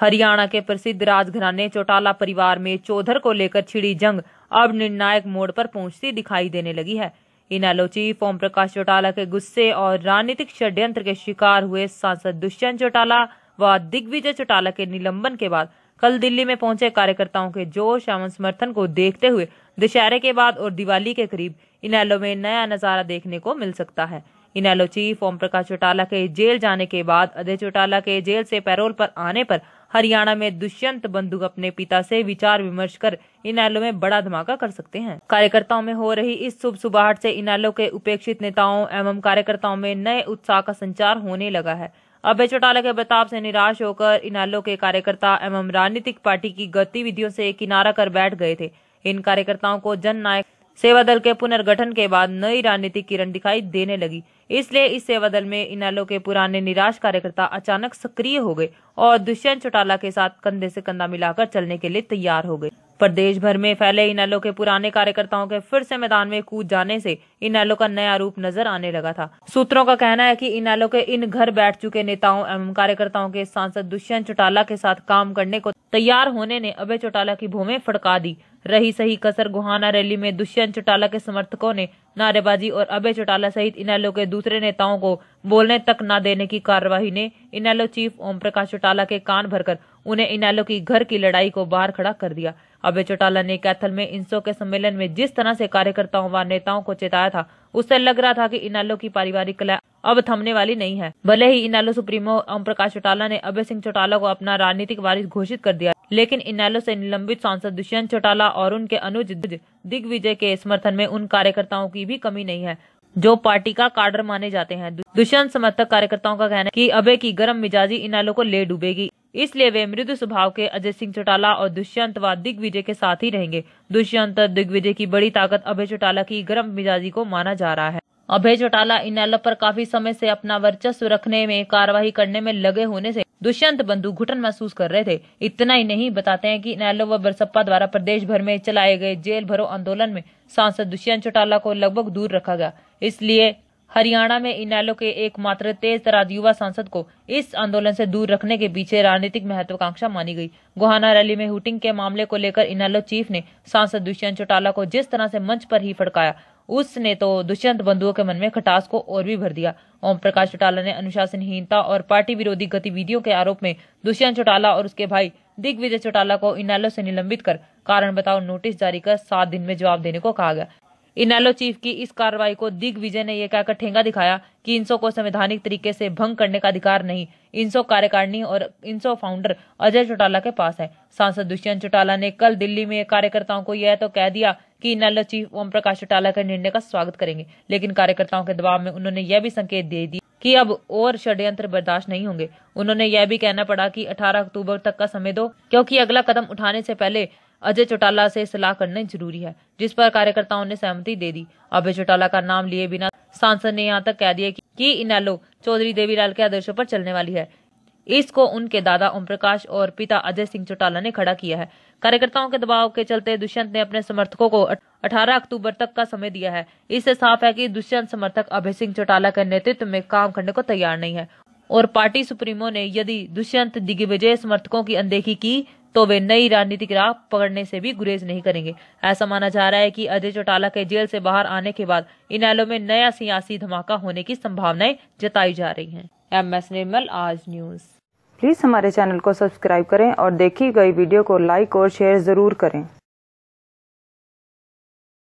हरियाणा के प्रसिद्ध राजघराने चौटाला परिवार में चौधर को लेकर छिड़ी जंग अब निर्णायक मोड़ पर पहुंचती दिखाई देने लगी है इनेलो चीफ ओम प्रकाश चौटाला के गुस्से और राजनीतिक षड्यंत्र के शिकार हुए सांसद दुष्यंत चौटाला व दिग्विजय चौटाला के निलंबन के बाद कल दिल्ली में पहुंचे कार्यकर्ताओं के जोश एवं समर्थन को देखते हुए दशहरे के बाद और दिवाली के करीब इन में नया नजारा देखने को मिल सकता है इनेलो चीफ ओम प्रकाश चौटाला के जेल जाने के बाद अजय चौटाला के जेल से पैरोल पर आने पर हरियाणा में दुष्यंत बंधु अपने पिता से विचार विमर्श कर इनेलो में बड़ा धमाका कर सकते हैं कार्यकर्ताओं में हो रही इस शुभ सुबह से इनेलो के उपेक्षित नेताओं एवं कार्यकर्ताओं में नए उत्साह का संचार होने लगा है अभय चौटाला के बताव से निराश होकर इनालो के कार्यकर्ता एवं राजनीतिक पार्टी की गतिविधियों से किनारा कर बैठ गए थे इन कार्यकर्ताओं को जन नायक सेवा दल के पुनर्गठन के बाद नई राजनीतिक किरण दिखाई देने लगी इसलिए इस सेवा दल में इनालो के पुराने निराश कार्यकर्ता अचानक सक्रिय हो गए और दुष्यंत चौटाला के साथ कंधे से कंधा मिलाकर चलने के लिए तैयार हो गए प्रदेश भर में फैले इनालो के पुराने कार्यकर्ताओं के फिर से मैदान में कूद जाने से इनालो का नया रूप नजर आने लगा था सूत्रों का कहना है कि इनेलो के इन घर बैठ चुके नेताओं एवं कार्यकर्ताओं के सांसद दुष्यंत चौटाला के साथ काम करने को तैयार होने ने अभय चौटाला की भूमि फड़का दी रही सही कसर गुहाना रैली में दुष्यंत चौटाला के समर्थकों ने नारेबाजी और अभय चौटाला सहित इनालो के दूसरे नेताओं को बोलने तक न देने की कार्यवाही ने इनेलो चीफ ओम प्रकाश चौटाला के कान भरकर उन्हें इनालो की घर की लड़ाई को बाहर खड़ा कर दिया अभय चौटाला ने कैथल में इंसो के सम्मेलन में जिस तरह से कार्यकर्ताओं व नेताओं को चेताया था उससे लग रहा था कि इनालो की पारिवारिक कला अब थमने वाली नहीं है भले ही इनालो सुप्रीमो ओम प्रकाश चौटाला ने अभय सिंह चौटाला को अपना राजनीतिक वारिस घोषित कर दिया लेकिन इनेलो से निलंबित सांसद दुष्यंत चौटाला और उनके अनुज दिग्विजय के समर्थन में उन कार्यकर्ताओं की भी कमी नहीं है जो पार्टी का कार्डर माने जाते हैं दुष्यंत समर्थक कार्यकर्ताओं का कहना है कि अबे की गर्म मिजाजी इनेलो को ले डूबेगी इसलिए वे मृदु स्वभाव के अजय सिंह चौटाला और दुष्यंत व दिग्विजय के साथ ही रहेंगे दुष्यंत दिग्विजय की बड़ी ताकत अभय चौटाला की गर्म मिजाजी को माना जा रहा है अभय चौटाला इन एल पर काफी समय से अपना वर्चस्व रखने में कार्रवाई करने में लगे होने से दुष्यंत बंधु घुटन महसूस कर रहे थे इतना ही नहीं बताते हैं कि इनैलो व बरसप्पा द्वारा प्रदेश भर में चलाए गए जेल भरो आंदोलन में सांसद दुष्यंत चौटाला को लगभग दूर रखा गया इसलिए हरियाणा में इनैलो के एकमात्र तेज तराज युवा सांसद को इस आंदोलन से दूर रखने के पीछे राजनीतिक महत्वाकांक्षा मानी गई गोहाना रैली में हुटिंग के मामले को लेकर इनैलो चीफ ने सांसद दुष्यंत चौटाला को जिस तरह से मंच पर ही फड़काया उसने तो दुष्यंत बंधुओं के मन में खटास को और भी भर दिया ओम प्रकाश चौटाला ने अनुशासनहीनता और पार्टी विरोधी गतिविधियों के आरोप में दुष्यंत चौटाला और उसके भाई दिग्विजय चौटाला को इनालो से निलंबित कर कारण बताओ नोटिस जारी कर सात दिन में जवाब देने को कहा गया इनेलो चीफ की इस कार्रवाई को दिग्विजय ने यह कहकर ठेंगा दिखाया कि इनसो को संवैधानिक तरीके से भंग करने का अधिकार नहीं इनसो कार्यकारिणी और इनसो फाउंडर अजय चौटाला के पास है सांसद दुष्यंत चौटाला ने कल दिल्ली में कार्यकर्ताओं को यह तो कह दिया कि इनेलो चीफ ओम प्रकाश चौटाला के निर्णय का स्वागत करेंगे लेकिन कार्यकर्ताओं के दबाव में उन्होंने यह भी संकेत दे दिया कि अब और षड्यंत्र बर्दाश्त नहीं होंगे उन्होंने यह भी कहना पड़ा कि 18 अक्टूबर तक का समय दो क्योंकि अगला कदम उठाने से पहले अजय चौटाला से सलाह करने जरूरी है जिस पर कार्यकर्ताओं ने सहमति दे दी अभय चौटाला का नाम लिए बिना सांसद ने यहाँ तक कह दिया कि इनेलो चौधरी देवीलाल के आदर्शों पर चलने वाली है इसको उनके दादा ओम प्रकाश और पिता अजय सिंह चौटाला ने खड़ा किया है कार्यकर्ताओं के दबाव के चलते दुष्यंत ने अपने समर्थकों को 18 अक्टूबर तक का समय दिया है इससे साफ है कि दुष्यंत समर्थक अभय सिंह चौटाला के नेतृत्व में काम करने को तैयार नहीं है और पार्टी सुप्रीमो ने यदि दुष्यंत दिग्विजय समर्थकों की अनदेखी की तो वे नई राजनीतिक राह पकड़ने से भी गुरेज नहीं करेंगे ऐसा माना जा रहा है कि अजय चौटाला के जेल से बाहर आने के बाद एलो में नया सियासी धमाका होने की संभावनाएं जताई जा रही हैं। एम एस निर्मल आज न्यूज प्लीज हमारे चैनल को सब्सक्राइब करें और देखी गई वीडियो को लाइक और शेयर जरूर करें